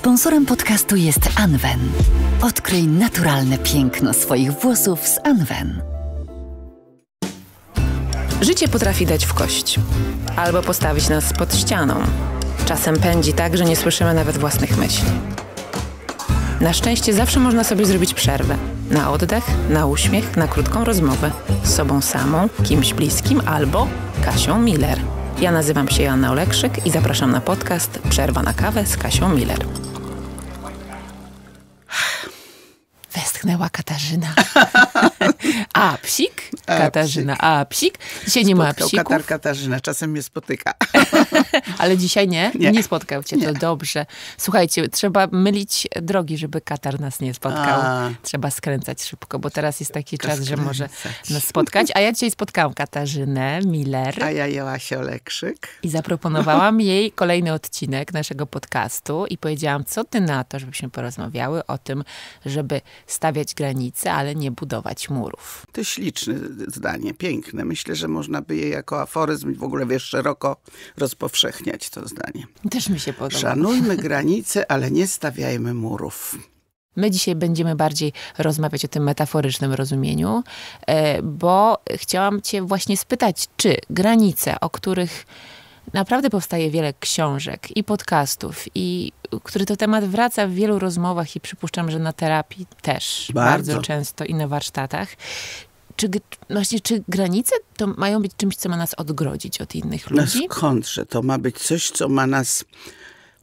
Sponsorem podcastu jest Anwen. Odkryj naturalne piękno swoich włosów z Anwen. Życie potrafi dać w kość albo postawić nas pod ścianą. Czasem pędzi tak, że nie słyszymy nawet własnych myśli. Na szczęście zawsze można sobie zrobić przerwę na oddech, na uśmiech, na krótką rozmowę z sobą samą, kimś bliskim albo Kasią Miller. Ja nazywam się Joanna Olekszyk i zapraszam na podcast Przerwa na kawę z Kasią Miller. Wytchnęła Katarzyna. a psik? Katarzyna. A psik? Dzisiaj nie ma psików. Katar Katarzyna, czasem mnie spotyka. Ale dzisiaj nie? nie? nie spotkał cię, nie. to dobrze. Słuchajcie, trzeba mylić drogi, żeby Katar nas nie spotkał. A. Trzeba skręcać szybko, bo teraz jest taki czas, skręcać. że może nas spotkać. A ja dzisiaj spotkałam Katarzynę Miller. A ja Joasię Olekrzyk. I zaproponowałam jej kolejny odcinek naszego podcastu i powiedziałam, co ty na to, żebyśmy porozmawiały o tym, żeby stać stawiać granice, ale nie budować murów. To śliczne zdanie, piękne. Myślę, że można by je jako aforyzm i w ogóle, wiesz, szeroko rozpowszechniać to zdanie. Też mi się podoba. Szanujmy granice, ale nie stawiajmy murów. My dzisiaj będziemy bardziej rozmawiać o tym metaforycznym rozumieniu, e, bo chciałam Cię właśnie spytać, czy granice, o których Naprawdę powstaje wiele książek i podcastów, i który to temat wraca w wielu rozmowach i przypuszczam, że na terapii też bardzo, bardzo często i na warsztatach. Czy, właśnie, czy granice to mają być czymś, co ma nas odgrodzić od innych no ludzi? No skądże? To ma być coś, co ma nas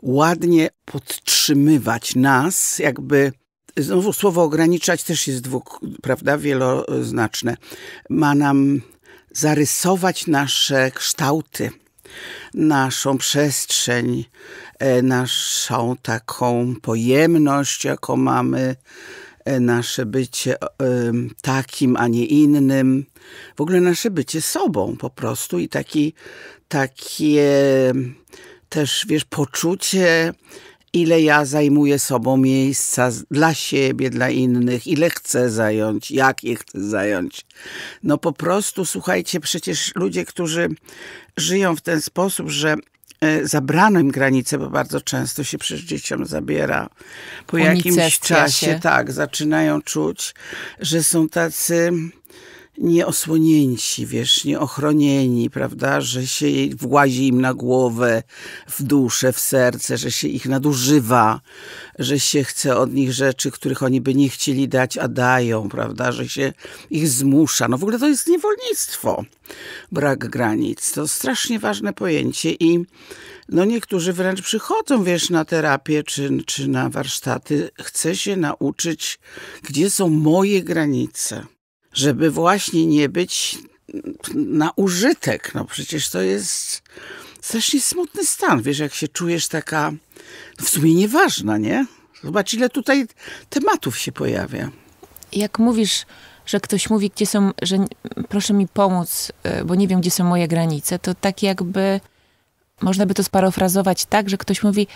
ładnie podtrzymywać, nas jakby znowu słowo ograniczać też jest dwóch, prawda, wieloznaczne. Ma nam zarysować nasze kształty, naszą przestrzeń, e, naszą taką pojemność, jaką mamy, e, nasze bycie e, takim, a nie innym, w ogóle nasze bycie sobą po prostu i taki, takie też, wiesz, poczucie ile ja zajmuję sobą miejsca dla siebie, dla innych, ile chcę zająć, jak je chcę zająć. No po prostu, słuchajcie, przecież ludzie, którzy żyją w ten sposób, że e, zabrano im granice, bo bardzo często się przecież dzieciom zabiera. Po jakimś czasie, się. tak, zaczynają czuć, że są tacy nieosłonięci, wiesz, nieochronieni, prawda, że się włazi im na głowę, w duszę, w serce, że się ich nadużywa, że się chce od nich rzeczy, których oni by nie chcieli dać, a dają, prawda, że się ich zmusza. No w ogóle to jest niewolnictwo, brak granic. To strasznie ważne pojęcie i no niektórzy wręcz przychodzą, wiesz, na terapię czy, czy na warsztaty. Chcę się nauczyć, gdzie są moje granice żeby właśnie nie być na użytek. No przecież to jest strasznie smutny stan. Wiesz, jak się czujesz taka no w sumie nieważna, nie? Zobacz, ile tutaj tematów się pojawia. Jak mówisz, że ktoś mówi, gdzie są, że proszę mi pomóc, e, bo nie wiem, gdzie są moje granice, to tak jakby można by to sparafrazować tak, że ktoś mówi,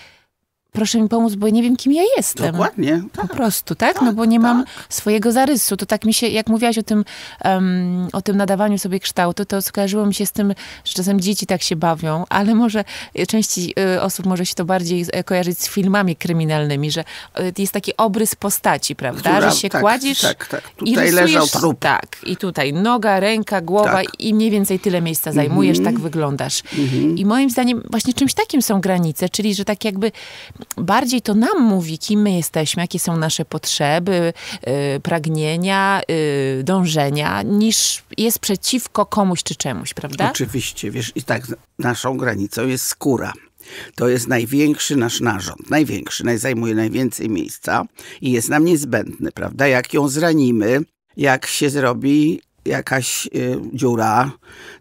proszę mi pomóc, bo nie wiem, kim ja jestem. Dokładnie. Tak. Po prostu, tak? No tak no bo nie tak. mam swojego zarysu. To tak mi się, jak mówiłaś o tym, um, o tym nadawaniu sobie kształtu, to skojarzyło mi się z tym, że czasem dzieci tak się bawią, ale może e, części y, osób może się to bardziej e, kojarzyć z filmami kryminalnymi, że y, jest taki obrys postaci, prawda? Która, że się tak, kładziesz tak, tak. Tutaj i rysujesz, leżał trup. Tak, i tutaj noga, ręka, głowa tak. i mniej więcej tyle miejsca mhm. zajmujesz, mm -hmm. tak wyglądasz. Mm -hmm. I moim zdaniem właśnie czymś takim są granice, czyli że tak jakby bardziej to nam mówi, kim my jesteśmy, jakie są nasze potrzeby, y, pragnienia, y, dążenia, niż jest przeciwko komuś czy czemuś, prawda? Oczywiście, wiesz, i tak naszą granicą jest skóra. To jest największy nasz narząd, największy, naj, zajmuje najwięcej miejsca i jest nam niezbędny, prawda? Jak ją zranimy, jak się zrobi jakaś y, dziura,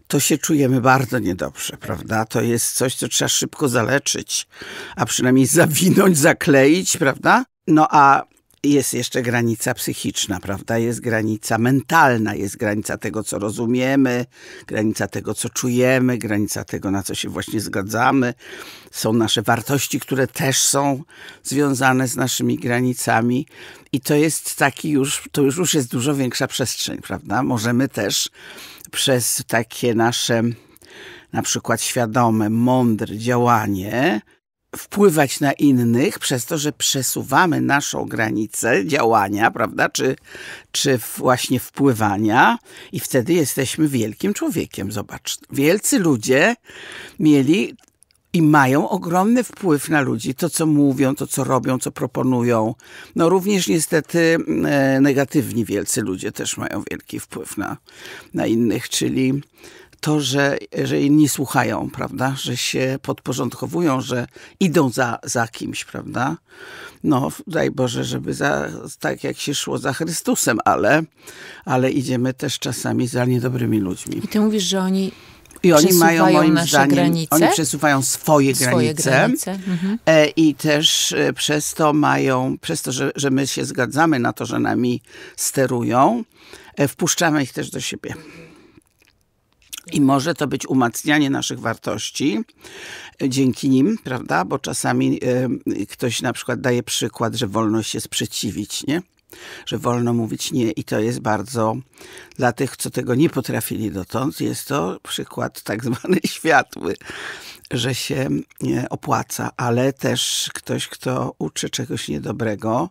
to się czujemy bardzo niedobrze, prawda? To jest coś, co trzeba szybko zaleczyć, a przynajmniej zawinąć, zakleić, prawda? No a jest jeszcze granica psychiczna, prawda? Jest granica mentalna, jest granica tego, co rozumiemy, granica tego, co czujemy, granica tego, na co się właśnie zgadzamy. Są nasze wartości, które też są związane z naszymi granicami. I to jest taki już, to już, już jest dużo większa przestrzeń, prawda? Możemy też przez takie nasze na przykład świadome, mądre działanie wpływać na innych przez to, że przesuwamy naszą granicę działania, prawda, czy, czy właśnie wpływania, i wtedy jesteśmy wielkim człowiekiem. Zobacz, wielcy ludzie mieli i mają ogromny wpływ na ludzi, to co mówią, to co robią, co proponują. No również niestety e, negatywni wielcy ludzie też mają wielki wpływ na, na innych, czyli to, że, że inni słuchają, prawda? Że się podporządkowują, że idą za, za kimś, prawda? No, daj Boże, żeby za, tak jak się szło za Chrystusem, ale, ale idziemy też czasami za niedobrymi ludźmi. I ty mówisz, że oni i oni mają moim zdaniem, granice? oni przesuwają swoje, swoje granice, granice. Mhm. E, i też e, przez to mają, przez to, że, że my się zgadzamy na to, że nami sterują, e, wpuszczamy ich też do siebie. I może to być umacnianie naszych wartości dzięki nim, prawda? Bo czasami y, ktoś na przykład daje przykład, że wolno się sprzeciwić, nie? Że wolno mówić nie, i to jest bardzo dla tych, co tego nie potrafili dotąd, jest to przykład tak zwany światły, że się opłaca, ale też ktoś, kto uczy czegoś niedobrego,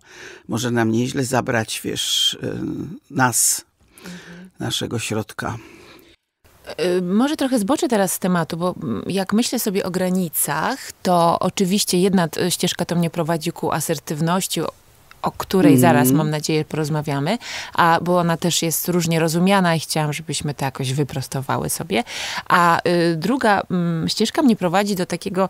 może nam nieźle zabrać, wiesz, y, nas, mhm. naszego środka. Y, może trochę zboczę teraz z tematu, bo mm, jak myślę sobie o granicach, to oczywiście jedna ścieżka to mnie prowadzi ku asertywności, o której mm. zaraz, mhm. mam nadzieję, porozmawiamy, a, bo ona też jest różnie rozumiana i chciałam, żebyśmy to jakoś wyprostowały sobie. A y, druga y, ścieżka mnie prowadzi do takiego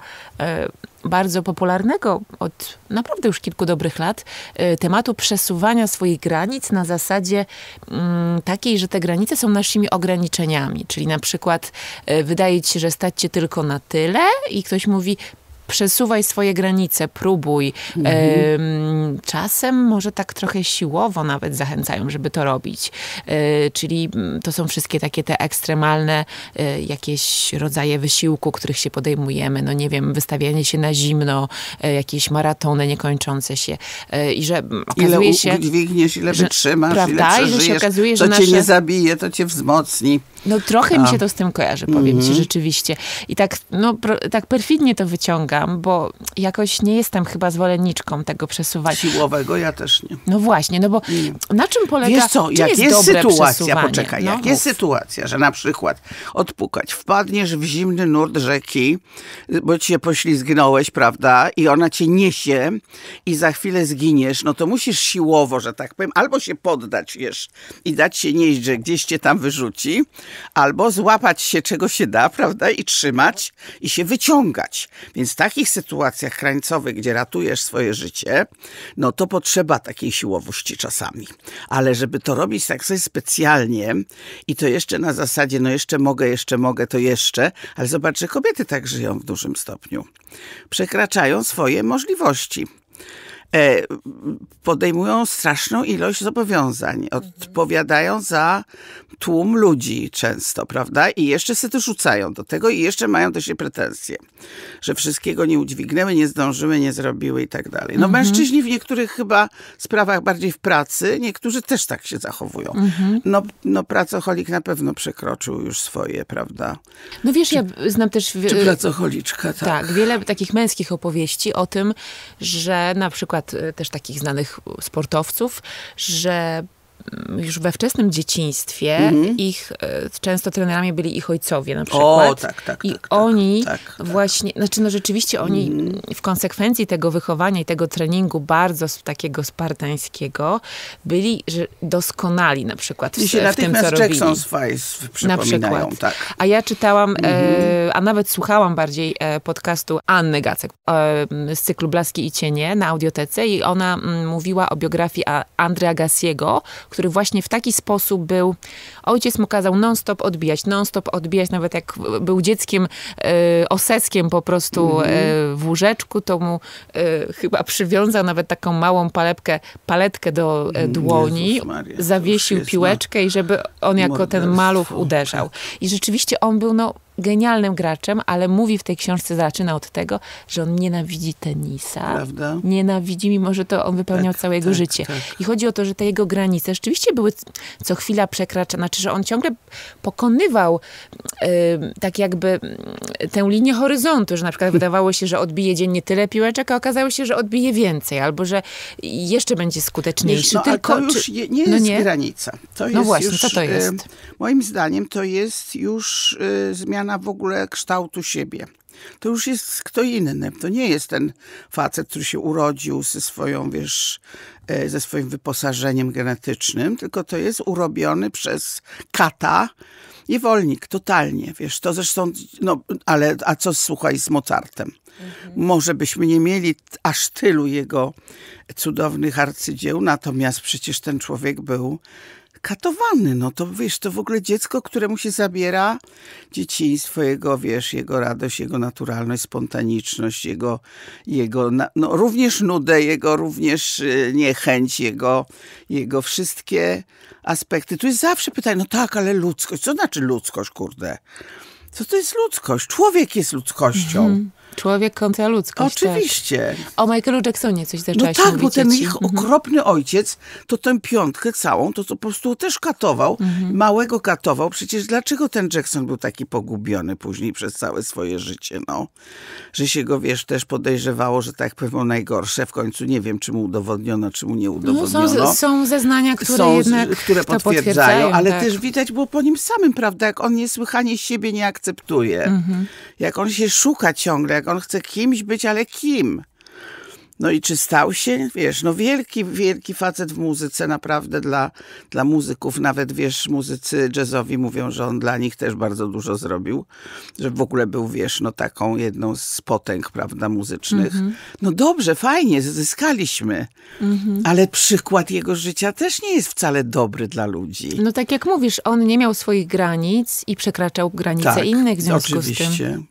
y, bardzo popularnego od naprawdę już kilku dobrych lat y, tematu przesuwania swoich granic na zasadzie mm, takiej, że te granice są naszymi ograniczeniami. Czyli na przykład y, wydaje ci się, że stać cię tylko na tyle i ktoś mówi, przesuwaj swoje granice, próbuj. Mhm. Czasem może tak trochę siłowo nawet zachęcają, żeby to robić. E, czyli mm, to są wszystkie takie te ekstremalne e, jakieś rodzaje wysiłku, których się podejmujemy. No nie wiem, wystawianie się na zimno, e, jakieś maratony niekończące się. I że mm, okazuje ile się... Ile ile że, wytrzymasz, prawda? ile przeżyjesz, I że się okazuje, że to nasze... cię nie zabije, to cię wzmocni. No trochę A. mi się to z tym kojarzy, powiem ci, mhm. rzeczywiście. I tak, no, tak perfidnie to wyciąga bo jakoś nie jestem chyba zwolenniczką tego przesuwania. Siłowego ja też nie. No właśnie, no bo nie. na czym polega... Wiesz co, jak jest, jest sytuacja, poczekaj, no, jak mów. jest sytuacja, że na przykład odpukać, wpadniesz w zimny nurt rzeki, bo cię poślizgnąłeś, prawda, i ona cię niesie i za chwilę zginiesz, no to musisz siłowo, że tak powiem, albo się poddać wiesz, i dać się nieść, że gdzieś cię tam wyrzuci, albo złapać się czego się da, prawda, i trzymać i się wyciągać. Więc tak takich sytuacjach krańcowych, gdzie ratujesz swoje życie, no to potrzeba takiej siłowości czasami. Ale żeby to robić tak sobie specjalnie i to jeszcze na zasadzie, no jeszcze mogę, jeszcze mogę, to jeszcze, ale zobaczcie, kobiety tak żyją w dużym stopniu. Przekraczają swoje możliwości. E, podejmują straszną ilość zobowiązań, odpowiadają za tłum ludzi często, prawda? I jeszcze się to rzucają do tego i jeszcze mają do siebie pretensje, że wszystkiego nie udźwignęły, nie zdążyły, nie zrobiły i tak dalej. No mhm. mężczyźni w niektórych chyba sprawach bardziej w pracy, niektórzy też tak się zachowują. Mhm. No, no pracocholik na pewno przekroczył już swoje, prawda? No wiesz, czy, ja znam też... Czy pracocholiczka, tak. Tak, wiele takich męskich opowieści o tym, że na przykład przykład y, też takich znanych sportowców, że Mm, już we wczesnym dzieciństwie mhm. ich e, często trenerami byli ich ojcowie na przykład. O, tak, tak. I tak, tak, tak, oni tak, tak, właśnie, znaczy no rzeczywiście oni mhm. w konsekwencji tego wychowania i tego treningu bardzo takiego spartańskiego byli doskonali na przykład w, I się w tym, co robili. Jackson Spice Na przykład. Tak. A ja czytałam, e, mhm. e, a nawet słuchałam bardziej e, podcastu Anny Gacek e, z cyklu Blaski i Cienie na audiotece i ona m, mówiła o biografii Andrea Gassiego, który właśnie w taki sposób był. Ojciec mu kazał non-stop odbijać, non-stop odbijać, nawet jak był dzieckiem y, po prostu e, mhm. w łóżeczku, to mu e, chyba przywiązał nawet taką małą palepkę, paletkę do mm, dłoni, Maria, zawiesił piłeczkę i żeby on jako ten maluch uderzał. I rzeczywiście on był no genialnym graczem, ale mówi w tej książce, zaczyna od tego, że on nienawidzi tenisa. Prawda? Nienawidzi, mimo że to on wypełniał tak, całe jego tak, życie. Tak. I chodzi o to, że te jego granice rzeczywiście były co chwila przekraczane, znaczy, że on ciągle pokonywał tak jakby tę linię horyzontu, że na przykład wydawało się, że odbije dziennie tyle piłeczek, a okazało się, że odbije więcej, albo że jeszcze będzie skuteczniejszy. No, tylko, to już je, nie no jest nie? granica. To no jest właśnie, już, co to y, jest? moim zdaniem to jest już y, zmiana zmiana w ogóle kształtu siebie. To już jest kto inny. To nie jest ten facet, który się urodził ze, swoją, wiesz, e, ze swoim wyposażeniem genetycznym, tylko to jest urobiony przez kata niewolnik, totalnie. Wiesz, to zresztą, no, ale a co słuchaj z Mozartem? Mhm. Może byśmy nie mieli aż tylu jego cudownych arcydzieł, natomiast przecież ten człowiek był katowany. No to wiesz, to w ogóle dziecko, któremu się zabiera dzieciństwo, jego, wiesz, jego radość, jego naturalność, spontaniczność, jego, jego no, również nudę, jego również y, niechęć, jego, jego wszystkie aspekty. Tu jest zawsze pytanie, no tak, ale ludzkość, co znaczy ludzkość, kurde? Co to jest ludzkość? Człowiek jest ludzkością. Mhm. Człowiek kontra ludzkość. Tak. Oczywiście. Tak. O Michaelu Jacksonie coś zaczęło. No tak, mówić, bo ten ich mhm. okropny ojciec, to tę piątkę całą, to, to po prostu też katował, mhm. małego katował. Przecież dlaczego ten Jackson był taki pogubiony później przez całe swoje życie, no? Że się go, wiesz, też podejrzewało, że tak powiem najgorsze. W końcu nie wiem, czy mu udowodniono, czy mu nie udowodniono. No, są, są zeznania, które są, jednak które potwierdzają, potwierdzają ale tak. też widać było po nim samym, prawda, jak on niesłychanie siebie nie akceptuje. Mhm. Jak on się szuka ciągle, jak on chce kimś być, ale kim? No i czy stał się, wiesz, no wielki, wielki facet w muzyce, naprawdę dla, dla muzyków, nawet wiesz, muzycy jazzowi mówią, że on dla nich też bardzo dużo zrobił, że w ogóle był, wiesz, no taką jedną z potęg, prawda, muzycznych. Mm -hmm. No dobrze, fajnie, zyskaliśmy, mm -hmm. ale przykład jego życia też nie jest wcale dobry dla ludzi. No tak jak mówisz, on nie miał swoich granic i przekraczał granice tak, innych w związku oczywiście. z tym.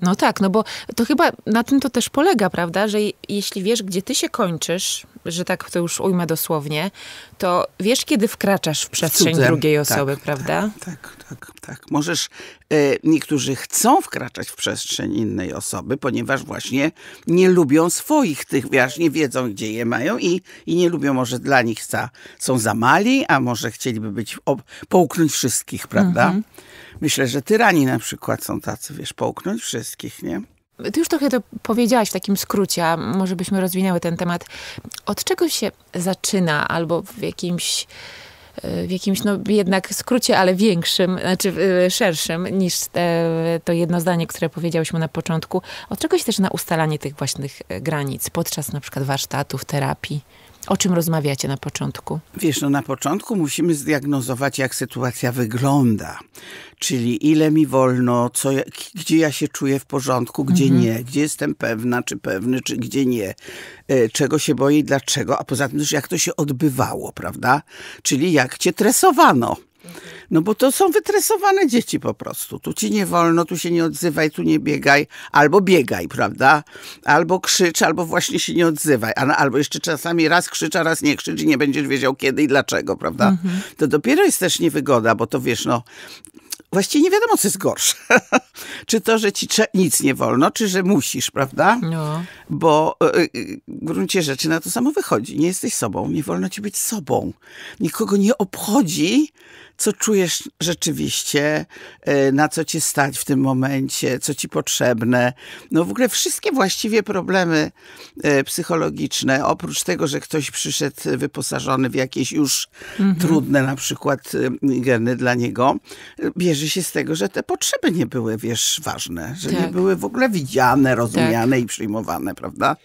No tak, no bo to chyba na tym to też polega, prawda? Że jeśli wiesz, gdzie ty się kończysz, że tak to już ujmę dosłownie, to wiesz, kiedy wkraczasz w przestrzeń drugiej tak, osoby, tak, prawda? Tak, tak, tak, tak. Możesz, e, niektórzy chcą wkraczać w przestrzeń innej osoby, ponieważ właśnie nie lubią swoich tych, wiesz, nie wiedzą, gdzie je mają i, i nie lubią, może dla nich za, są za mali, a może chcieliby być, ob, połknąć wszystkich, prawda? Mhm. Myślę, że tyrani na przykład są tacy, wiesz, połknąć wszystkich, nie? Ty już trochę to powiedziałaś w takim skrócie, a może byśmy rozwinęły ten temat. Od czego się zaczyna albo w jakimś w jakimś no, jednak skrócie, ale większym, znaczy e, szerszym niż to jedno zdanie, które powiedziałyśmy na początku. Od czego się też na ustalanie tych własnych e, granic podczas na przykład warsztatów, terapii? O czym rozmawiacie na początku? Wiesz, no na początku musimy zdiagnozować, jak sytuacja wygląda. Czyli ile mi wolno, co, gdzie ja się czuję w porządku, gdzie mhm. nie, gdzie jestem pewna, czy pewny, czy gdzie nie, e, czego się boję i dlaczego, a poza tym też jak to się odbywało, prawda? Czyli jak cię tresowano. No bo to są wytresowane dzieci po prostu. Tu ci nie wolno, tu się nie odzywaj, tu nie biegaj. Albo biegaj, prawda? Albo krzycz, albo właśnie się nie odzywaj. Albo jeszcze czasami raz krzycz, a raz nie krzycz i nie będziesz wiedział kiedy i dlaczego, prawda? Mhm. To dopiero jest też niewygoda, bo to wiesz, no właściwie nie wiadomo, co jest gorsze. czy to, że ci nic nie wolno, czy że musisz, prawda? No. Bo e, e, w gruncie rzeczy na to samo wychodzi. Nie jesteś sobą, nie wolno ci być sobą. Nikogo nie obchodzi, co czujesz rzeczywiście, e, na co ci stać w tym momencie, co ci potrzebne. No w ogóle wszystkie właściwie problemy e, psychologiczne, oprócz tego, że ktoś przyszedł wyposażony w jakieś już mhm. trudne na przykład e, geny dla niego, bierze się z tego, że te potrzeby nie były, wiesz, ważne, że tak. nie były w ogóle widziane, tak. rozumiane tak. i przyjmowane, prawda?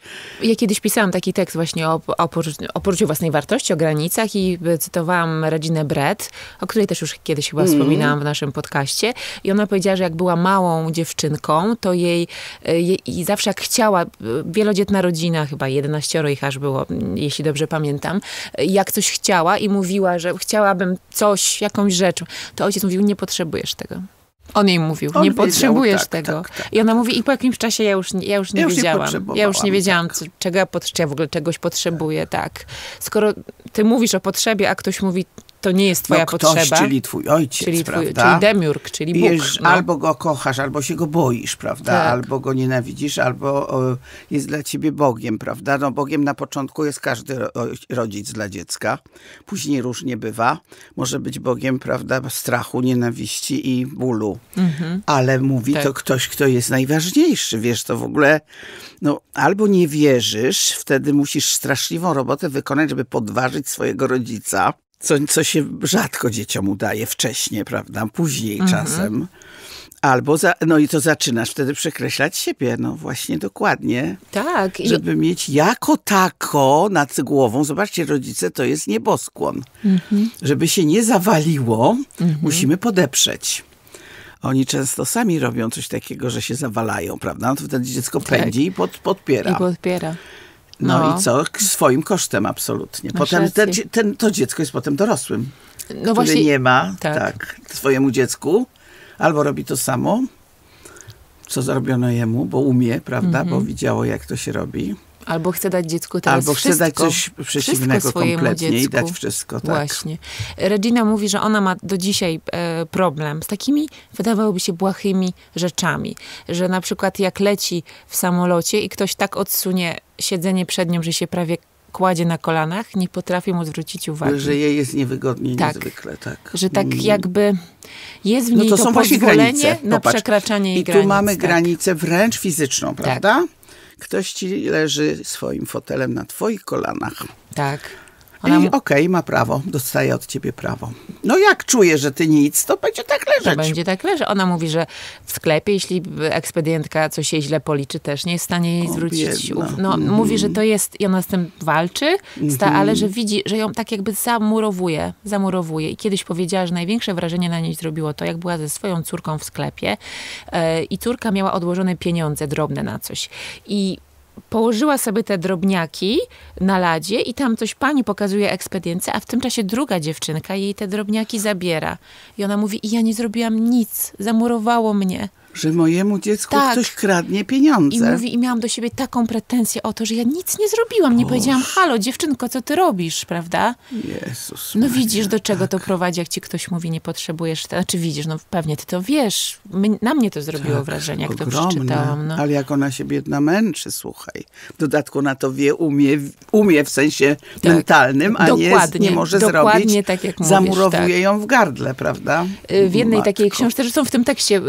Ja kiedyś pisałam taki tekst właśnie o, o, poczuciu własnej wartości, o granicach i cytowałam rodzinę Brett, o której której też już kiedyś chyba mm. wspominałam w naszym podcaście. I ona powiedziała, że jak była małą dziewczynką, to jej, e, jej i zawsze jak chciała, e, wielodzietna rodzina, chyba 11 ich aż było, mm, jeśli dobrze pamiętam, e, jak coś chciała i mówiła, że chciałabym coś, jakąś rzecz, to ojciec mówił, nie potrzebujesz tego. On jej mówił, On nie potrzebujesz tak, tego. Tak, tak. I ona mówi, i po jakimś czasie ja już, ja już nie ja już wiedziałam. Nie ja już nie tak. wiedziałam, co, czego ja, potrzebuję, ja w ogóle czegoś potrzebuję, tak. Skoro ty mówisz o potrzebie, a ktoś mówi, to nie jest twoja no, ktoś, potrzeba. czyli twój ojciec, czyli twój, prawda? czyli demiurg, czyli Bóg. no. Albo go kochasz, albo się go boisz, prawda? Tak. Albo go nienawidzisz, albo o, jest dla ciebie Bogiem, prawda? No Bogiem na początku jest każdy rodzic dla dziecka. Później różnie bywa. Może być Bogiem, prawda, strachu, nienawiści i bólu. Mhm. Ale mówi tak. to ktoś, kto jest najważniejszy. Wiesz, to w ogóle, no albo nie wierzysz, wtedy musisz straszliwą robotę wykonać, żeby podważyć swojego rodzica co, co się rzadko dzieciom udaje wcześniej, prawda? Później mhm. czasem. Albo, za, no i to zaczynasz wtedy przekreślać siebie, no właśnie dokładnie. Tak. Żeby mieć jako tako nad głową, zobaczcie rodzice, to jest nieboskłon. Mhm. Żeby się nie zawaliło, mhm. musimy podeprzeć. Oni często sami robią coś takiego, że się zawalają, prawda? No to wtedy dziecko tak. pędzi i pod, podpiera. I podpiera. No, no. i no. co? Swoim kosztem absolutnie. Potem ten, ten, to dziecko jest potem dorosłym, no który właśnie, nie ma tak. tak. swojemu dziecku. Albo robi to samo, co zrobiono jemu, bo umie, prawda, mm -hmm. bo mhm. widziało jak to się robi Albo chce dać dziecku teraz Albo chce wszystko, dać coś przeciwnego kompletnie dziecku. i dać wszystko, tak. Właśnie. Regina mówi, że ona ma do dzisiaj e, problem z takimi, wydawałoby się, błahymi rzeczami. Że na przykład jak leci w samolocie i ktoś tak odsunie siedzenie przed nią, że się prawie kładzie na kolanach, nie potrafi mu zwrócić uwagi. Że jej jest niewygodnie tak. niezwykle, tak. Że tak mm. jakby jest w no niej no to, to są właśnie granice. na przekraczanie jej granic. I tu granic, mamy tak. granicę wręcz fizyczną, tak. prawda? Tak ktoś ci leży swoim fotelem na twoich kolanach. Tak ona... Okej, okay, ma prawo, dostaje od ciebie prawo. No jak czuje, że ty nic, to będzie tak leżeć. To będzie tak leżeć. Ona mówi, że w sklepie, jeśli ekspedientka coś jej źle policzy, też nie jest w stanie jej o, zwrócić. Uf... No, mm. Mówi, że to jest i ona z tym walczy, mhm. sta, mm -hmm. ale że widzi, że ją tak jakby zamurowuje, zamurowuje. I kiedyś powiedziała, że największe wrażenie na niej zrobiło to, jak była ze swoją córką w sklepie yy, i córka miała odłożone pieniądze drobne na coś. I położyła sobie te drobniaki na ladzie i tam coś pani pokazuje ekspedience, a w tym czasie druga dziewczynka jej te drobniaki zabiera. I ona mówi, i ja nie zrobiłam nic, zamurowało mnie. Że mojemu dziecku tak. ktoś kradnie pieniądze. I mówi, i miałam do siebie taką pretensję o to, że ja nic nie zrobiłam. Nie powiedziałam, halo dziewczynko, co ty robisz, prawda? Jezus. No Maria, widzisz, do czego tak. to prowadzi, jak ci ktoś mówi, nie potrzebujesz. Znaczy widzisz, no pewnie ty to wiesz. My, na mnie to zrobiło tak, wrażenie, jak ogromne. to przeczytałam. No. Ale jak ona się biedna męczy, słuchaj. W dodatku na to wie, umie, umie w sensie tak. mentalnym, a dokładnie, nie, nie może dokładnie zrobić. tak jak mówisz. Zamurowuje tak. ją w gardle, prawda? Y, w jednej Matko. takiej książce, że są w tym tekście,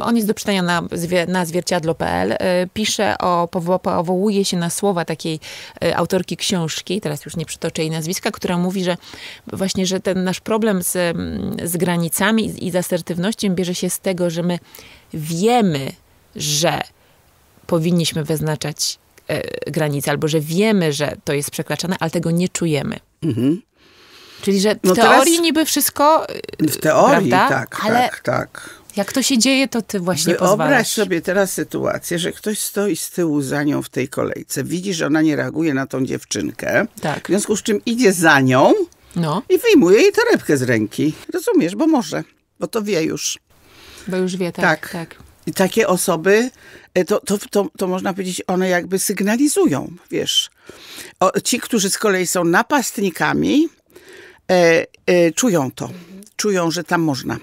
on jest do czytania na, na zwierciadlo.pl. E, pisze o, powołuje się na słowa takiej e, autorki książki, teraz już nie przytoczę jej nazwiska, która mówi, że właśnie, że ten nasz problem z, z granicami i z asertywnością bierze się z tego, że my wiemy, że powinniśmy wyznaczać e, granice, albo że wiemy, że to jest przekraczane, ale tego nie czujemy. Mhm. Czyli, że w no teorii niby wszystko. E, w teorii, prawda? tak, ale tak, tak. Jak to się dzieje, to ty właśnie Wyobraź pozwalasz. sobie teraz sytuację, że ktoś stoi z tyłu za nią w tej kolejce. Widzi, że ona nie reaguje na tą dziewczynkę. Tak. W związku z czym idzie za nią no. i wyjmuje jej torebkę z ręki. Rozumiesz? Bo może. Bo to wie już. Bo już wie, tak. tak. tak. I takie osoby, e, to, to, to, to, można powiedzieć, one jakby sygnalizują, wiesz. O, ci, którzy z kolei są napastnikami, e, e, czują to. Czują, że tam można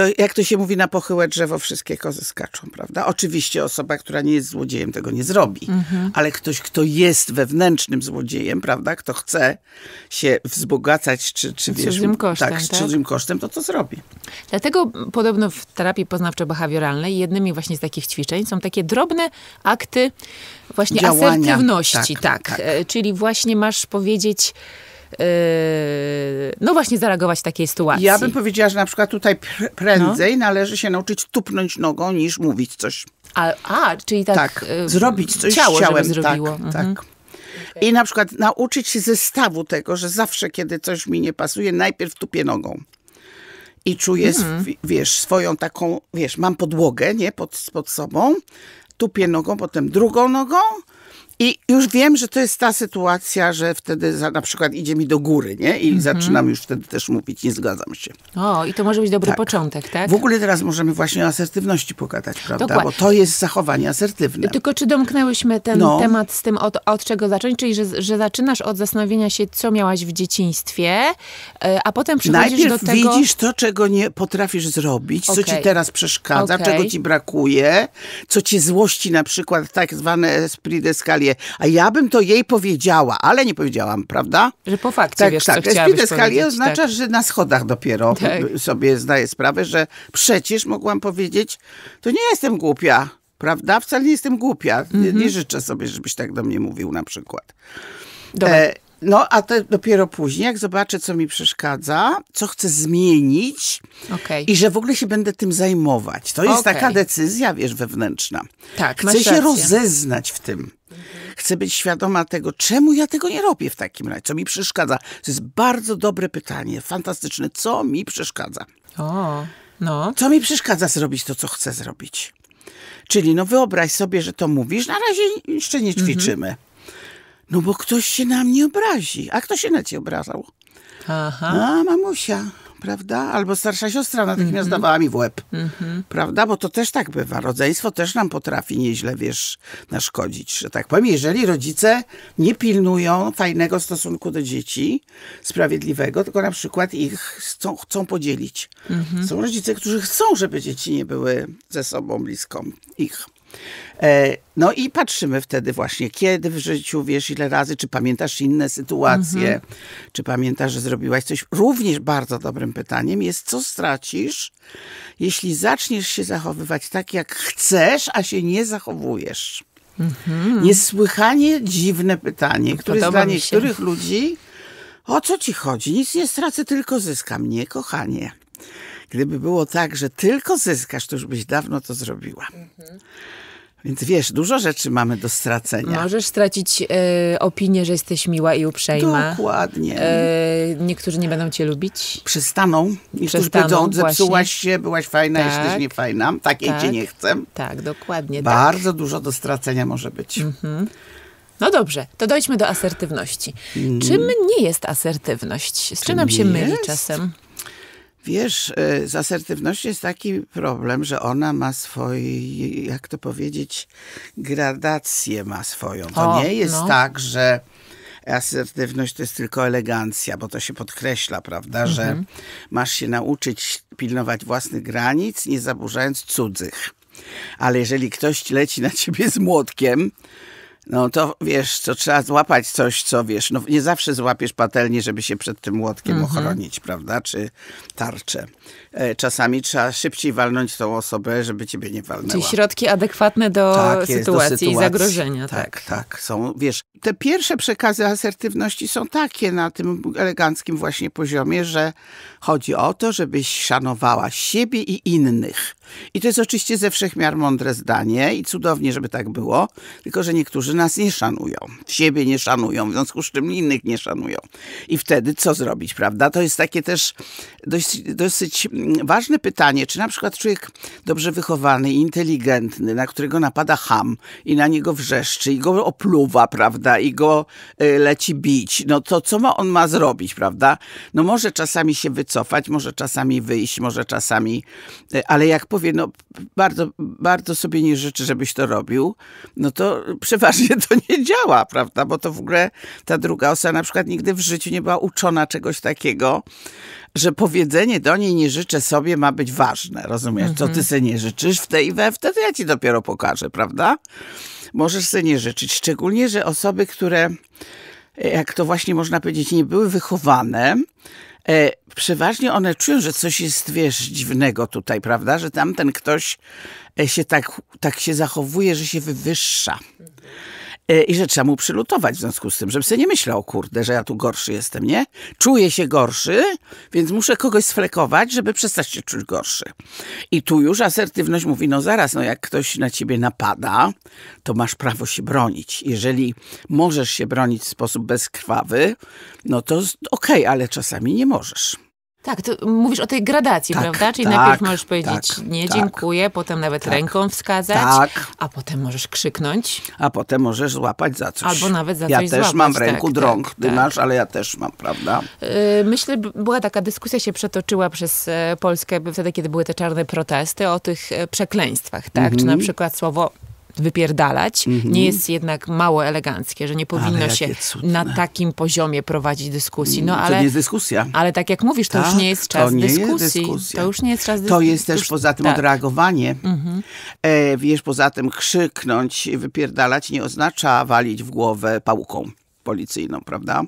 to jak to się mówi, na pochyłe drzewo wszystkie kozy skaczą, prawda? Oczywiście osoba, która nie jest złodziejem, tego nie zrobi, mhm. ale ktoś, kto jest wewnętrznym złodziejem, prawda? Kto chce się wzbogacać, czy, czy wiesz... Cudzym tak, kosztem, tak, tak? cudzym kosztem, to to zrobi. Dlatego podobno w terapii poznawczo-behawioralnej jednymi właśnie z takich ćwiczeń są takie drobne akty właśnie Działania. asertywności, tak, tak, tak. E, czyli właśnie masz powiedzieć Yy, no właśnie zareagować w takiej sytuacji. Ja bym powiedziała, że na przykład tutaj prędzej no. należy się nauczyć tupnąć nogą niż mówić coś. A, a czyli tak, tak. Yy, zrobić coś ciało, ciałem. Żeby tak, zrobiło. Tak, mhm. tak. I na przykład nauczyć się zestawu tego, że zawsze, kiedy coś mi nie pasuje, najpierw tupię nogą i czuję, mhm. wiesz, swoją taką, wiesz, mam podłogę, nie, pod, pod sobą, tupię nogą, potem drugą nogą, i już wiem, że to jest ta sytuacja, że wtedy za, na przykład idzie mi do góry, nie? I mhm. zaczynam już wtedy też mówić, nie zgadzam się. O, i to może być dobry tak. początek, tak? W ogóle teraz możemy właśnie o asertywności pogadać, prawda? Dokładnie. Bo to jest zachowanie asertywne. Tylko czy domknęłyśmy ten no. temat z tym, od, od czego zacząć? Czyli, że, że zaczynasz od zastanowienia się, co miałaś w dzieciństwie, e, a potem przychodzisz Najpierw do tego... widzisz to, czego nie potrafisz zrobić, okay. co ci teraz przeszkadza, okay. czego ci brakuje, co cię złości na przykład, tak zwane esprit d'escalier, a ja bym to jej powiedziała, ale nie powiedziałam, prawda? Że po fakcie tak, wiesz, tak. co chciałabyś powiedzieć. oznacza, tak. że na schodach dopiero tak. sobie zdaję sprawę, że przecież mogłam powiedzieć, to nie jestem głupia, prawda? Wcale nie jestem głupia. nie, nie, mhm. życzę sobie, żebyś tak do mnie mówił na przykład. Dobra. E, no, a to dopiero później, jak zobaczę, co mi przeszkadza, co chcę zmienić okay. i że w ogóle się będę tym zajmować. To jest okay. taka decyzja, wiesz, wewnętrzna. Tak, Chcę się rację. rozeznać w tym chcę być świadoma tego, czemu ja tego nie robię w takim razie, co mi przeszkadza. To jest bardzo dobre pytanie, fantastyczne. Co mi przeszkadza? O, no. Co mi przeszkadza zrobić to, co chcę zrobić? Czyli no wyobraź sobie, że to mówisz, na razie jeszcze nie mhm. ćwiczymy. Mhm. No bo ktoś się na mnie obrazi. A kto się na cię obrażał? Aha. A mamusia prawda? Albo starsza siostra natychmiast mm-hmm. dawała mhm. mi w łeb, mm-hmm. prawda? Bo to też tak bywa. Rodzeństwo też nam potrafi nieźle, wiesz, naszkodzić, że tak powiem. Jeżeli rodzice nie pilnują fajnego stosunku do dzieci, sprawiedliwego, tylko na przykład ich chcą, chcą podzielić. Mm-hmm. Są rodzice, którzy chcą, żeby dzieci nie były ze sobą blisko ich. E, no i patrzymy wtedy właśnie, kiedy w życiu, wiesz, ile razy, czy pamiętasz inne sytuacje, mhm. czy pamiętasz, że zrobiłaś coś. Również bardzo dobrym pytaniem jest, co stracisz, jeśli zaczniesz się zachowywać tak, jak chcesz, a się nie zachowujesz. Mm Niesłychanie dziwne pytanie, które jest dla niektórych ludzi, o co ci chodzi? Nic nie stracę, tylko zyskam. Nie, kochanie. Gdyby było tak, że tylko zyskasz, to już byś dawno to zrobiła. Mhm. Więc wiesz, dużo rzeczy mamy do stracenia. Możesz stracić e, opinię, że jesteś miła i uprzejma. Dokładnie. E, niektórzy nie będą cię lubić. Przestaną. Niektórzy Przestaną, powiedzą, zepsułaś się, byłaś fajna, tak. jesteś niefajna. Takiej tak. cię tak. nie chcę. Tak, dokładnie. Tak. Bardzo tak. dużo do stracenia może być. Mhm. No dobrze, to dojdźmy do asertywności. Mm. Czym nie jest asertywność? Z czym nam się myli jest? czasem? Wiesz, e, z asertywnością jest taki problem, że ona ma swoje, jak to powiedzieć, gradację ma swoją. To o, nie jest no. tak, że asertywność to jest tylko elegancja, bo to się podkreśla, prawda, mhm. że masz się nauczyć pilnować własnych granic, nie zaburzając cudzych. Ale jeżeli ktoś leci na ciebie z młotkiem, no to wiesz, co trzeba złapać coś, co wiesz. No nie zawsze złapiesz patelnię, żeby się przed tym łotkiem mhm. ochronić, prawda? Czy tarczę. E, czasami trzeba szybciej walnąć tą osobę, żeby ciebie nie walnęła. Czyli środki adekwatne do, tak, sytuacji, do sytuacji i zagrożenia. Tak, tak, tak, Są, wiesz, te pierwsze przekazy asertywności są takie na tym eleganckim właśnie poziomie, że chodzi o to, żebyś szanowała siebie i innych. I to jest oczywiście ze wszechmiar mądre zdanie i cudownie, żeby tak było, tylko że niektórzy nas nie szanują. Siebie nie szanują, w związku z czym innych nie szanują. I wtedy co zrobić, prawda? To jest takie też dość dosyć ważne pytanie, czy na przykład człowiek dobrze wychowany, inteligentny, na którego napada ham i na niego wrzeszczy i go opluwa, prawda, i go e, leci bić, no to co ma, on ma zrobić, prawda? No może czasami się wycofać, może czasami wyjść, może czasami, e, ale jak powie, no bardzo, bardzo sobie nie życzy, żebyś to robił, no to przeważnie to nie działa, prawda, bo to w ogóle ta druga osoba na przykład nigdy w życiu nie była uczona czegoś takiego, że powiedzenie do niej nie życzę sobie ma być ważne, rozumiesz? Co ty mhm. sobie nie życzysz w tej i we wtedy ja ci dopiero pokażę, prawda? Możesz sobie nie życzyć, szczególnie, że osoby, które, e, jak to właśnie można powiedzieć, nie były wychowane, E, przeważnie one czują, że coś jest, wiesz, dziwnego tutaj, prawda? Że tamten ktoś e, się tak, tak się zachowuje, że się wywyższa. E, i że trzeba mu przylutować w związku z tym, żeby sobie nie myślał, kurde, że ja tu gorszy jestem, nie? Czuję się gorszy, więc muszę kogoś sflekować, żeby przestać się czuć gorszy. I tu już asertywność mówi, no zaraz, no jak ktoś na ciebie napada, to masz prawo się bronić. Jeżeli możesz się bronić w sposób bezkrwawy, no to okej, okay, ale czasami nie możesz. Tak, to mówisz o tej gradacji, tak, prawda? Czyli tak, najpierw możesz powiedzieć tak, nie, tak. dziękuję, potem nawet tak, ręką wskazać, tak. a potem możesz krzyknąć. A potem możesz złapać za coś. Albo nawet za ja coś Ja też mam w ręku drąg, ty masz, ale ja też mam, prawda? Y, myślę, była taka dyskusja się przetoczyła przez e, Polskę wtedy, kiedy były te czarne protesty o tych e, przekleństwach, tak? Mhm. Czy na mhm. przykład słowo wypierdalać, mhm. nie jest jednak mało eleganckie, że nie powinno się cudne. na takim poziomie prowadzić dyskusji. No, ale, to nie jest dyskusja. Ale tak jak mówisz, to tak, już nie jest czas to nie dyskusji. Jest dyskusja. To już nie jest czas dyskusji. To jest też poza tym tak. odreagowanie. Mhm. e, wiesz, poza tym krzyknąć, wypierdalać nie oznacza walić w głowę pałką policyjną, prawda?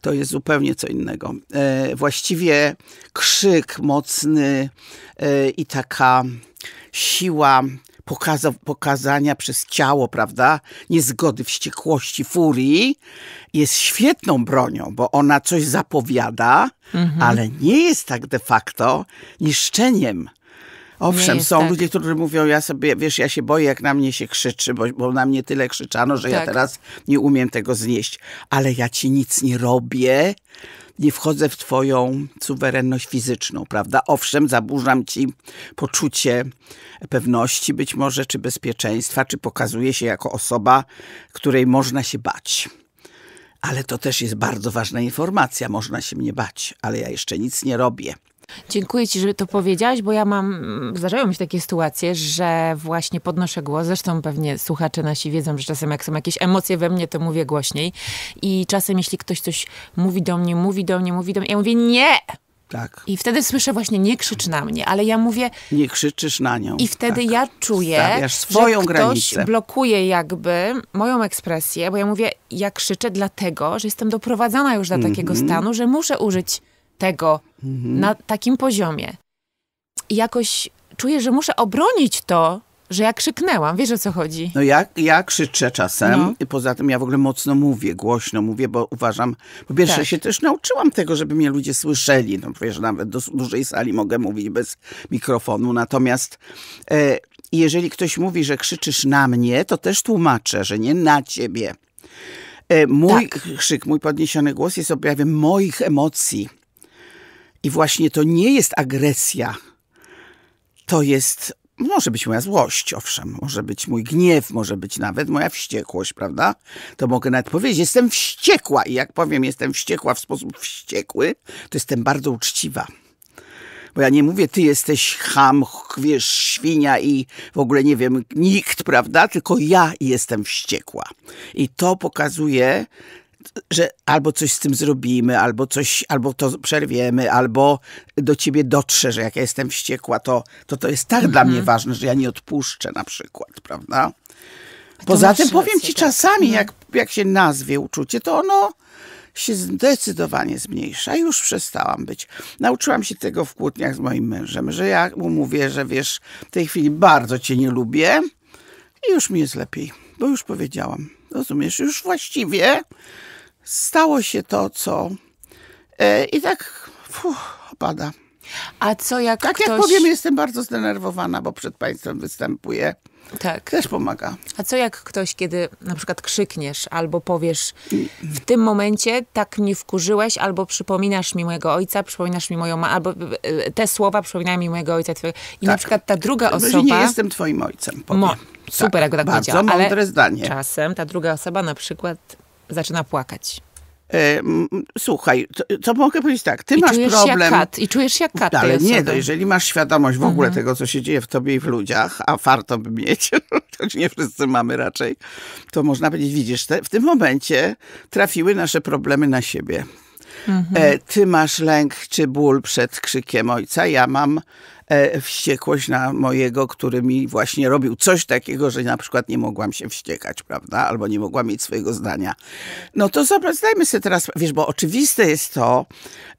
to jest zupełnie co innego. E, właściwie krzyk mocny e, i taka siła pokaza pokazania przez ciało, prawda, niezgody, wściekłości, furii, jest świetną bronią, bo ona coś zapowiada, mhm. ale nie jest tak de facto niszczeniem Owszem, są tak. ludzie, którzy mówią, ja sobie, wiesz, ja się boję, jak na mnie się krzyczy, bo, bo na mnie tyle krzyczano, że tak. ja teraz nie umiem tego znieść. Ale ja ci nic nie robię, nie wchodzę w twoją suwerenność fizyczną, prawda? Owszem, zaburzam ci poczucie pewności być może, czy bezpieczeństwa, czy pokazuję się jako osoba, której można się bać. Ale to też jest bardzo ważna informacja. Można się mnie bać, ale ja jeszcze nic nie robię. Dziękuję Ci, że to powiedziałaś, bo ja mam, zdarzają mi się takie sytuacje, że właśnie podnoszę głos, zresztą pewnie słuchacze nasi wiedzą, że czasem jak są jakieś emocje we mnie, to mówię głośniej i czasem jeśli ktoś coś mówi do mnie, mówi do mnie, mówi do mnie, ja mówię nie! Tak. I wtedy słyszę właśnie, nie krzycz na mnie, ale ja mówię... Nie krzyczysz na nią. I wtedy tak. ja czuję, swoją że ktoś granicę. blokuje jakby moją ekspresję, bo ja mówię, ja krzyczę dlatego, że jestem doprowadzana już do mm -hmm. takiego mhm. stanu, że muszę użyć tego mhm. na takim poziomie. I jakoś czuję, że muszę obronić to, że ja krzyknęłam, wiesz o co chodzi? No ja, ja krzyczę czasem, no. poza tym ja w ogóle mocno mówię, głośno mówię, bo uważam, po pierwsze tak. się też nauczyłam tego, żeby mnie ludzie słyszeli, no wiesz, nawet do dużej sali mogę mówić bez mikrofonu, natomiast e, jeżeli ktoś mówi, że krzyczysz na mnie, to też tłumaczę, że nie na ciebie. E, mój tak. krzyk, mój podniesiony głos jest objawem moich emocji i właśnie to nie jest agresja. To jest, może być moja złość, owszem, może być mój gniew, może być nawet moja wściekłość, prawda? To mogę nawet powiedzieć, jestem wściekła. I jak powiem, jestem wściekła w sposób wściekły, to jestem bardzo uczciwa bo ja nie mówię, ty jesteś ham, wiesz, świnia i w ogóle nie wiem, nikt, prawda? Tylko ja jestem wściekła. I to pokazuje że albo coś z tym zrobimy, albo coś, albo to przerwiemy, albo do ciebie dotrze, że jak ja jestem wściekła, to to, to jest tak mhm. dla mnie ważne, że ja nie odpuszczę na przykład, prawda? Poza tym powiem ci tak. czasami, mhm. jak, jak się nazwie uczucie, to ono się zdecydowanie zmniejsza. Już przestałam być. Nauczyłam się tego w kłótniach z moim mężem, że ja mu mówię, że wiesz, w tej chwili bardzo cię nie lubię i już mi jest lepiej, bo już powiedziałam. Rozumiesz, już właściwie stało się to, co. E, I tak fuh, opada. A co jak Tak ktoś... jak powiem, jestem bardzo zdenerwowana, bo przed państwem występuję. Tak. Też pomaga. A co jak ktoś, kiedy na przykład krzykniesz albo powiesz mm. w tym momencie tak mnie wkurzyłeś, albo przypominasz mi mojego ojca, przypominasz mi moją ma, albo e, te słowa przypominają mi mojego ojca. Twojego. I tak. na przykład ta druga osoba... Że nie jestem twoim ojcem. Mo, super, tak, jak tak powiedziała. Bardzo mądre ale zdanie. Czasem ta druga osoba na przykład zaczyna płakać. E, m, słuchaj, to, to, mogę powiedzieć tak, ty I masz czujesz problem. Jak kat, I czujesz jak kat. Ale nie, no, jeżeli masz świadomość w mhm. ogóle tego, co się dzieje w tobie i w ludziach, a warto by mieć, choć nie wszyscy mamy raczej, to można powiedzieć, widzisz, te, w tym momencie trafiły nasze problemy na siebie. Mhm. E, ty masz lęk czy ból przed krzykiem ojca, ja mam E, wściekłość na mojego, który mi właśnie robił coś takiego, że na przykład nie mogłam się wściekać, prawda? Albo nie mogłam mieć swojego zdania. No to zdajmy sobie teraz, wiesz, bo oczywiste jest to,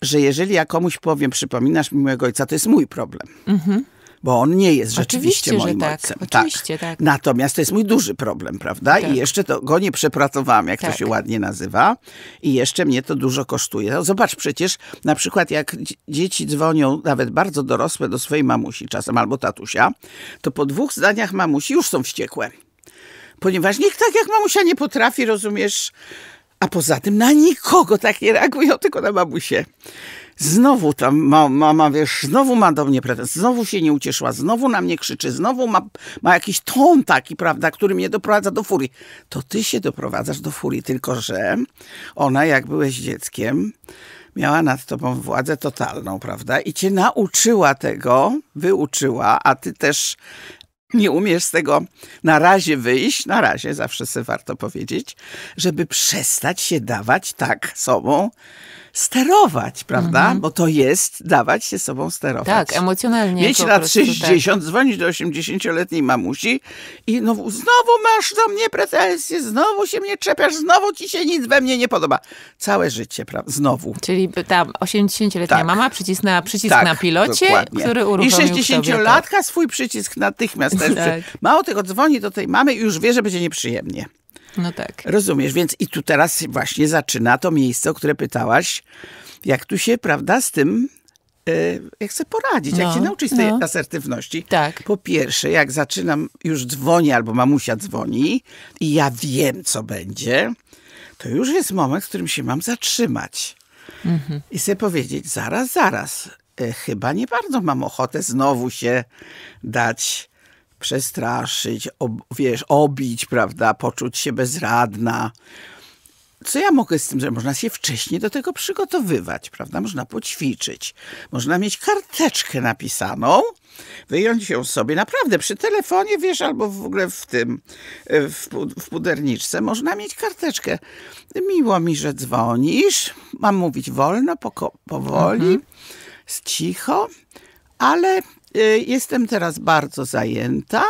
że jeżeli ja komuś powiem, przypominasz mi mojego ojca, to jest mój problem. Mhm bo on nie jest rzeczywiście Oczywiście, moim tak. ojcem. Tak. Oczywiście, tak. tak. Natomiast to jest mój duży problem, prawda? Tak. I jeszcze to, go nie przepracowałam, jak tak. to się ładnie nazywa. I jeszcze mnie to dużo kosztuje. No, zobacz przecież, na przykład jak dzieci dzwonią, nawet bardzo dorosłe, do swojej mamusi czasem albo tatusia, to po dwóch zdaniach mamusi już są wściekłe. Ponieważ nikt tak jak mamusia nie potrafi, rozumiesz, a poza tym na nikogo tak nie reagują, tylko na mamusie. Znowu tam ma, mama, wiesz, znowu ma do mnie pretensje, znowu się nie ucieszyła, znowu na mnie krzyczy, znowu ma, ma jakiś ton taki, prawda, który mnie doprowadza do furii. To ty się doprowadzasz do furii, tylko że ona, jak byłeś dzieckiem, miała nad tobą władzę totalną, prawda, i cię nauczyła tego, wyuczyła, a ty też nie umiesz z tego na razie wyjść, na razie zawsze sobie warto powiedzieć, żeby przestać się dawać tak sobą sterować, prawda? Mhm. Bo to jest dawać się sobą sterować. Tak, emocjonalnie. Mieć lat 60, tak. dzwonić do 80-letniej mamusi i no, znowu masz do mnie pretensje, znowu się mnie czepiasz, znowu ci się nic we mnie nie podoba. Całe życie, prawda? Znowu. Czyli ta 80-letnia tak. mama przycisnęła przycisk tak, na pilocie, dokładnie. który uruchomił I 60-latka swój przycisk natychmiast też. Przy... Tak. Mało tego, dzwoni do tej mamy i już wie, że będzie nieprzyjemnie. No tak. Rozumiesz, więc i tu teraz właśnie zaczyna to miejsce, o które pytałaś, jak tu się, prawda, z tym e, jak chcę poradzić, no, jak się no, nauczyć tej no. asertywności. Tak. Po pierwsze, jak zaczynam, już dzwoni albo mamusia dzwoni i ja wiem, co będzie, to już jest moment, w którym się mam zatrzymać. Mhm. I sobie powiedzieć, zaraz, zaraz, e, chyba nie bardzo mam ochotę znowu się dać przestraszyć, ob, wiesz, obić, prawda, poczuć się bezradna. Co ja mogę z tym zrobić? Można się wcześniej do tego przygotowywać, prawda? Można poćwiczyć. Można mieć karteczkę napisaną, wyjąć ją sobie. Naprawdę przy telefonie, wiesz, albo w ogóle w tym, e, w, w puderniczce, można mieć karteczkę. Miło mi, że dzwonisz. Mam mówić wolno, poko- powoli, mhm. cicho, ale Y, jestem teraz bardzo zajęta.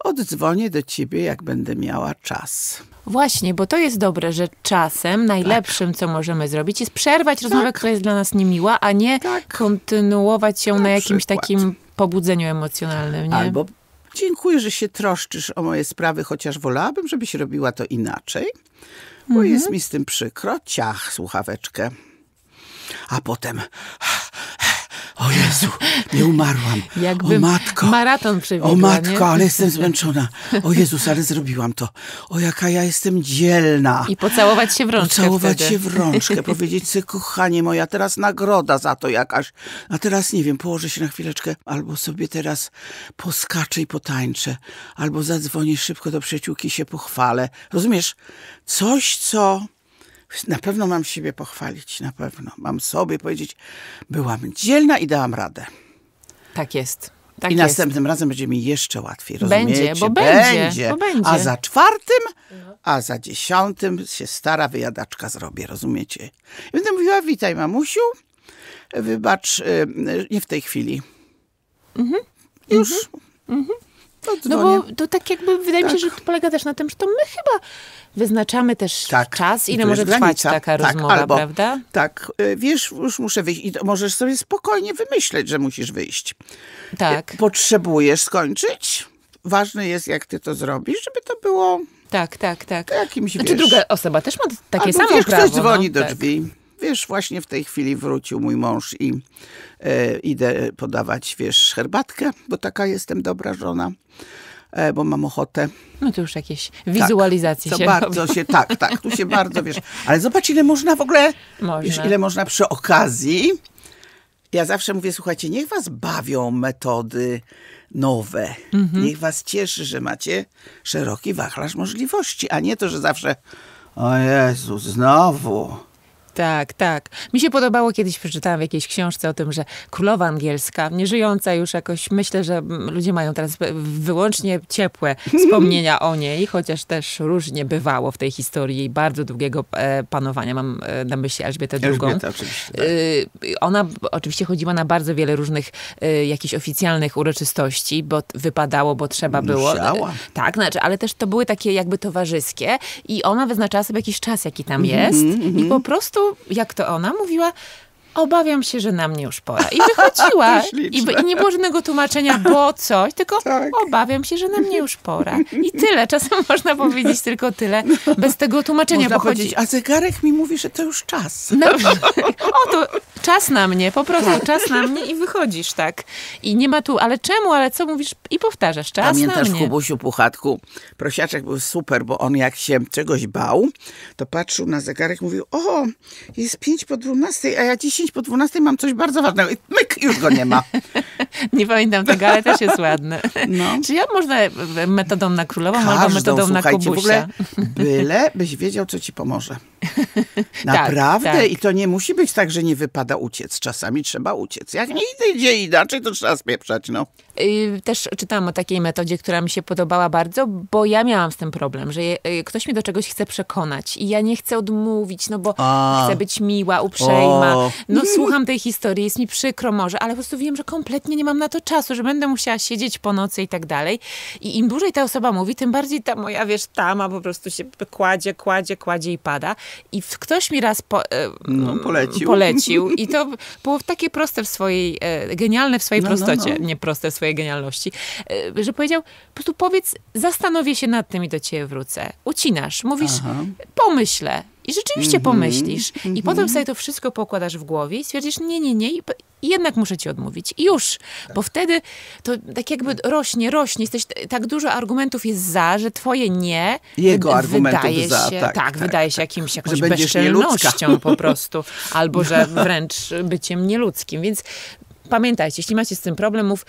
Oddzwonię do ciebie, jak będę miała czas. Właśnie, bo to jest dobre, że czasem tak. najlepszym, tak. co możemy zrobić, jest przerwać tak. rozmowę, która jest dla nas niemiła, a nie tak. kontynuować ją na, na jakimś przykład. takim pobudzeniu emocjonalnym. Nie? Albo dziękuję, że się troszczysz o moje sprawy, chociaż wolałabym, żebyś robiła to inaczej, bo mhm. jest mi z tym przykro. Ciach, słuchaweczkę. A potem, o Jezu, nie umarłam. Jakby o matko. Maraton przebiegła, O matko, nie? ale jestem zmęczona. O Jezus, ale zrobiłam to. O jaka ja jestem dzielna. I pocałować się w rączkę Pocałować wtedy. się w rączkę, powiedzieć sobie, kochanie moja, teraz nagroda za to jakaś. A teraz, nie wiem, położę się na chwileczkę, albo sobie teraz poskaczę i potańczę, albo zadzwonię szybko do przyjaciółki się pochwalę. Rozumiesz? Coś, co na pewno mam siebie pochwalić, na pewno. Mam sobie powiedzieć, byłam dzielna i dałam radę. Tak jest. Tak I jest. następnym razem będzie mi jeszcze łatwiej, rozumiecie? Będzie, bo będzie. będzie. Bo będzie. A za czwartym, a za dziesiątym się stara wyjadaczka zrobię, rozumiecie? I będę mówiła, witaj mamusiu, wybacz, y, y, nie w tej chwili. Mhm. Już. Mhm. mhm. No, no, no bo to tak jakby wydaje tak. mi się, że tak. to polega też na tym, że to my chyba wyznaczamy też tak. czas, ile może trwać granica. taka tak, rozmowa, albo, prawda? Tak, y, wiesz, już muszę wyjść i możesz sobie spokojnie wymyśleć, że musisz wyjść. Tak. Y, potrzebujesz skończyć? Ważne jest, jak ty to zrobisz, żeby to było... Tak, tak, tak. Jakimś, znaczy wiesz, druga osoba też ma takie albo samo wiesz, prawo. ktoś no, dzwoni no, do tak. drzwi wiesz, właśnie w tej chwili wrócił mój mąż i e, idę podawać, wiesz, herbatkę, bo taka jestem dobra żona e, bo mam ochotę. No to już jakieś tak. wizualizacje tak, się bardzo robi. się, tak, tak, tu się bardzo, wiesz, ale zobacz ile można w ogóle, można. Wiesz, ile można przy okazji. Ja zawsze mówię, słuchajcie, niech was bawią metody nowe. Mhm. Niech was cieszy, że macie szeroki wachlarz możliwości, a nie to, że zawsze o Jezus, znowu tak, tak. Mi się podobało, kiedyś przeczytałam w jakiejś książce o tym, że królowa angielska, nieżyjąca już jakoś, myślę, że ludzie mają teraz wyłącznie ciepłe wspomnienia o niej, chociaż też różnie bywało w tej historii jej bardzo długiego e, panowania. Mam e, na myśli Elżbietę II. Elżbieta, oczywiście, tak. e, Ona oczywiście chodziła na bardzo wiele różnych jakichś oficjalnych uroczystości, bo wypadało, bo trzeba było. Musiała. Tak, znaczy, ale też to były takie jakby towarzyskie i ona wyznaczała sobie jakiś czas, jaki tam jest mhm, i mhm. po prostu jak to ona mówiła, obawiam się, że na mnie już pora. I wychodziła. I, I, nie było żadnego tłumaczenia, bo coś, tylko tak. obawiam się, że na mnie już pora. I tyle. Czasem można powiedzieć tylko tyle, bez tego tłumaczenia. Można a zegarek mi mówi, że to już czas. No, O, to czas na mnie, po prostu tak. czas na mnie i wychodzisz, tak. I nie ma tu, ale czemu, ale co mówisz i powtarzasz, czas Pamiętasz, na mnie. Pamiętasz Kubusiu Puchatku? Prosiaczek był super, bo on jak się czegoś bał, to patrzył na zegarek mówił, o, jest pięć po dwunastej, a ja dzisiaj 10 po 12 mam coś bardzo ważnego i myk, już go nie ma. nie pamiętam tego, ale też jest ładny. No. Czy ja można e, e, metodą na królową Każdą, albo metodą na kubusia? W ogóle, byle byś wiedział, co ci pomoże. Tak, Naprawdę. Tak, tak. I to nie musi być tak, że nie wypada uciec. Czasami trzeba uciec. Jak nie idzie inaczej, to trzeba spieprzać, no. Y, też czytałam o takiej metodzie, która mi się podobała bardzo, bo ja miałam z tym problem, że y, ktoś mnie do czegoś chce przekonać i ja nie chcę odmówić, no bo A. chcę być miła, uprzejma. O. No słucham tej historii, jest mi przykro może, ale po prostu wiem, że kompletnie nie mam na to czasu, że będę musiała siedzieć po nocy i tak dalej. I im dłużej ta osoba mówi, tym bardziej ta moja, wiesz, tama po prostu się kładzie, kładzie, kładzie i pada. I ktoś mi raz po, e, no, polecił. polecił i to było takie proste w swojej, e, genialne w swojej no, no, prostocie, no, nie proste w swojej genialności, e, że powiedział, po prostu powiedz, zastanowię się nad tym i do ciebie wrócę. Ucinasz, mówisz, Aha. pomyślę. I rzeczywiście mm -hmm. pomyślisz. Mm -hmm. I mhm. potem sobie to wszystko pokładasz w głowie i stwierdzisz, nie, nie, nie, i jednak muszę ci odmówić. I już. Bo wtedy to tak jakby rośnie, rośnie. Jesteś, tak dużo argumentów jest za, że twoje nie Jego argumentów wydaje za, się, tak, tak, tak wydaje tak, się jakimś jakąś bezczelnością po prostu. Albo, że no. wręcz byciem nieludzkim. Więc pamiętajcie, jeśli macie z tym problemów,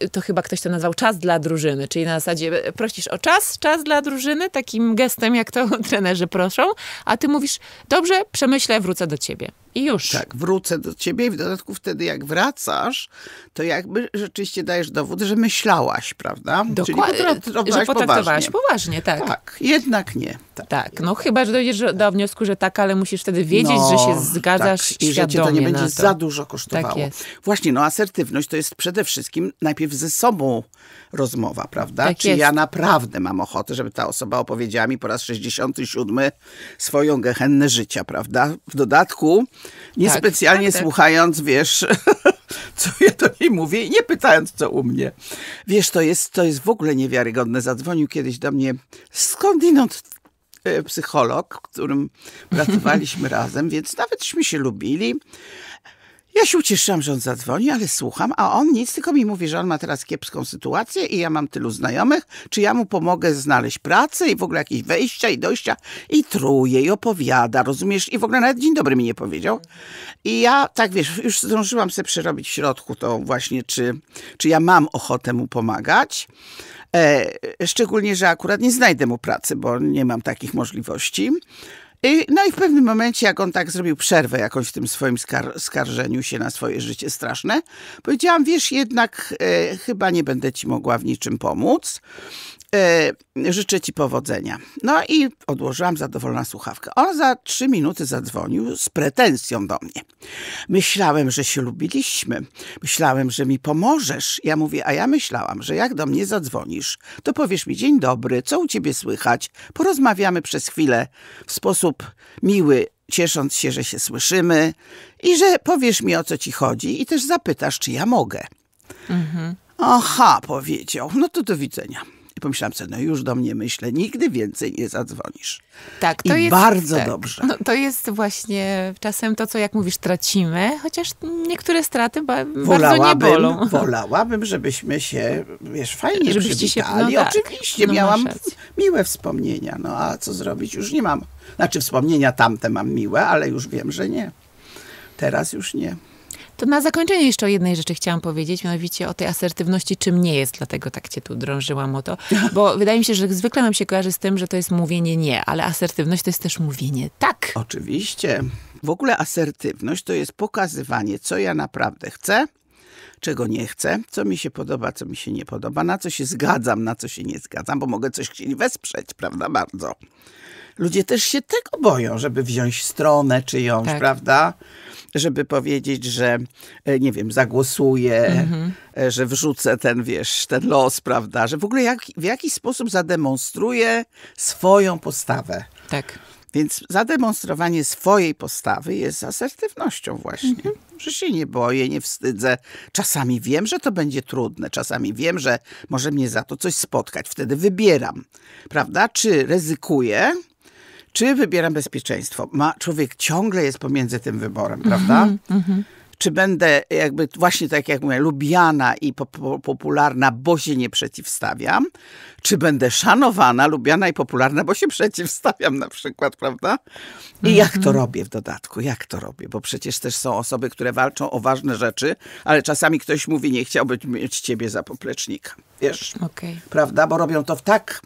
yy, to chyba ktoś to nazwał czas dla drużyny, czyli na zasadzie y, prosisz o czas, czas dla drużyny, takim gestem, jak to trenerzy proszą, a ty mówisz, dobrze, przemyślę, wrócę do ciebie. I już. Tak, wrócę do ciebie i w dodatku wtedy jak wracasz, to jakby rzeczywiście dajesz dowód, że myślałaś, prawda? Dokładnie, że potraktowałaś poważnie. poważnie tak. tak, jednak nie. Tak, tak. no chyba, że dojdziesz tak. do wniosku, że tak, ale musisz wtedy wiedzieć, no, że się no, tak, zgadzasz tak, i że cię to nie będzie za dużo tak kosztowało. Tak jest. Właśnie, no asertywność to jest przede wszystkim najpierw ze sobą rozmowa, prawda? Tak Czy jest. ja naprawdę mam ochotę, żeby ta osoba opowiedziała mi po raz 67 swoją gehennę życia, prawda? W dodatku, niespecjalnie tak, tak, tak. słuchając, wiesz, co ja do niej mówię i nie pytając, co u mnie. Wiesz, to jest, to jest w ogóle niewiarygodne. Zadzwonił kiedyś do mnie skądinąd e, psycholog, którym pracowaliśmy razem, więc nawetśmy się lubili. Ja się ucieszyłam, że on zadzwoni, ale słucham, a on nic, tylko mi mówi, że on ma teraz kiepską sytuację i ja mam tylu znajomych, czy ja mu pomogę znaleźć pracę i w ogóle jakieś wejścia i dojścia. I truje, i opowiada, rozumiesz? I w ogóle nawet dzień dobry mi nie powiedział. I ja, tak wiesz, już zdążyłam sobie przerobić w środku to właśnie, czy, czy ja mam ochotę mu pomagać. E, szczególnie, że akurat nie znajdę mu pracy, bo nie mam takich możliwości. No i w pewnym momencie, jak on tak zrobił przerwę jakąś w tym swoim skar skarżeniu się na swoje życie straszne, powiedziałam, wiesz, jednak e, chyba nie będę ci mogła w niczym pomóc. E, życzę ci powodzenia. No i odłożyłam zadowolona słuchawkę. On za trzy minuty zadzwonił z pretensją do mnie. Myślałem, że się lubiliśmy. Myślałem, że mi pomożesz. Ja mówię, a ja myślałam, że jak do mnie zadzwonisz, to powiesz mi dzień dobry, co u ciebie słychać. Porozmawiamy przez chwilę w sposób miły, ciesząc się, że się słyszymy i że powiesz mi, o co ci chodzi i też zapytasz, czy ja mogę. Mhm. Aha, powiedział. No to do widzenia. I pomyślałam sobie, no już do mnie myślę, nigdy więcej nie zadzwonisz. Tak, to I jest... bardzo tak. dobrze. No, to jest właśnie czasem to, co jak mówisz, tracimy, chociaż niektóre straty ba wolałabym, bardzo nie bolą. Wolałabym, żebyśmy się, wiesz, fajnie Żebyście przywitali. Się, no tak, Oczywiście, no miałam miłe wspomnienia, no a co zrobić, już nie mam. Znaczy wspomnienia tamte mam miłe, ale już wiem, że nie. Teraz już nie. To na zakończenie jeszcze o jednej rzeczy chciałam powiedzieć, mianowicie o tej asertywności, czym nie jest, dlatego tak cię tu drążyłam o to, bo wydaje mi się, że zwykle nam się kojarzy z tym, że to jest mówienie nie, ale asertywność to jest też mówienie tak. Oczywiście. W ogóle asertywność to jest pokazywanie, co ja naprawdę chcę, czego nie chcę, co mi się podoba, co mi się nie podoba, na co się zgadzam, na co się nie zgadzam, bo mogę coś chcieć wesprzeć, prawda, bardzo. Ludzie też się tego boją, żeby wziąć stronę czyjąś, tak. prawda? żeby powiedzieć, że e, nie wiem, zagłosuję, mhm. e, że wrzucę ten, wiesz, ten los, prawda, że w ogóle jak, w jakiś sposób zademonstruję swoją postawę. Tak. Więc zademonstrowanie swojej postawy jest asertywnością właśnie. Mhm. Że się nie boję, nie wstydzę. Czasami wiem, że to będzie trudne, czasami wiem, że może mnie za to coś spotkać. Wtedy wybieram, prawda? Czy ryzykuję, czy wybieram bezpieczeństwo? Ma, człowiek ciągle jest pomiędzy tym wyborem, prawda? Mm -hmm. Czy będę jakby właśnie tak jak mówię, lubiana i popularna, bo się nie przeciwstawiam? Czy będę szanowana, lubiana i popularna, bo się przeciwstawiam na przykład, prawda? I mm -hmm. jak to mhm. robię w dodatku? Jak to robię? Bo przecież też są osoby, które walczą o ważne rzeczy, ale czasami ktoś mówi, nie chciałbym mieć ciebie za poplecznika. Wiesz? Okay. Prawda? Bo robią to w tak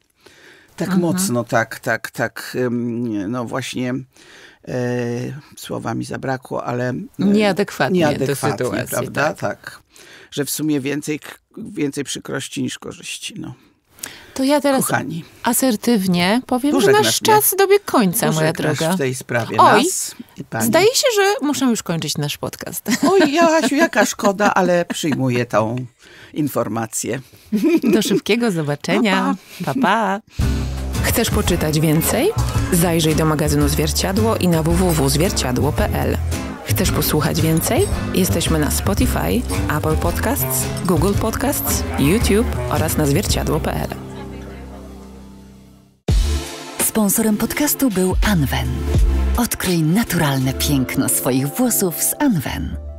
tak Aha. mocno, tak, tak, tak. No właśnie e, słowami zabrakło, ale... Nieadekwatnie, nieadekwatnie do sytuacji. Prawda? Tak. tak. Że w sumie więcej, więcej przykrości niż korzyści, no. To ja teraz Kochani, asertywnie powiem, że nasz czas dobiegł końca, moja droga. w tej sprawie Oj, zdaje się, że muszę już kończyć nasz podcast. Oj, Jasiu, jaka szkoda, ale przyjmuję tą informacje. Do szybkiego zobaczenia. Pa, pa. pa. Chcesz poczytać więcej? Zajrzyj do magazynu Zwierciadło i na www.zwierciadło.pl. Chcesz posłuchać więcej? Jesteśmy na Spotify, Apple Podcasts, Google Podcasts, YouTube oraz na zwierciadło.pl. Sponsorem podcastu był Anwen. Odkryj naturalne piękno swoich włosów z Anwen.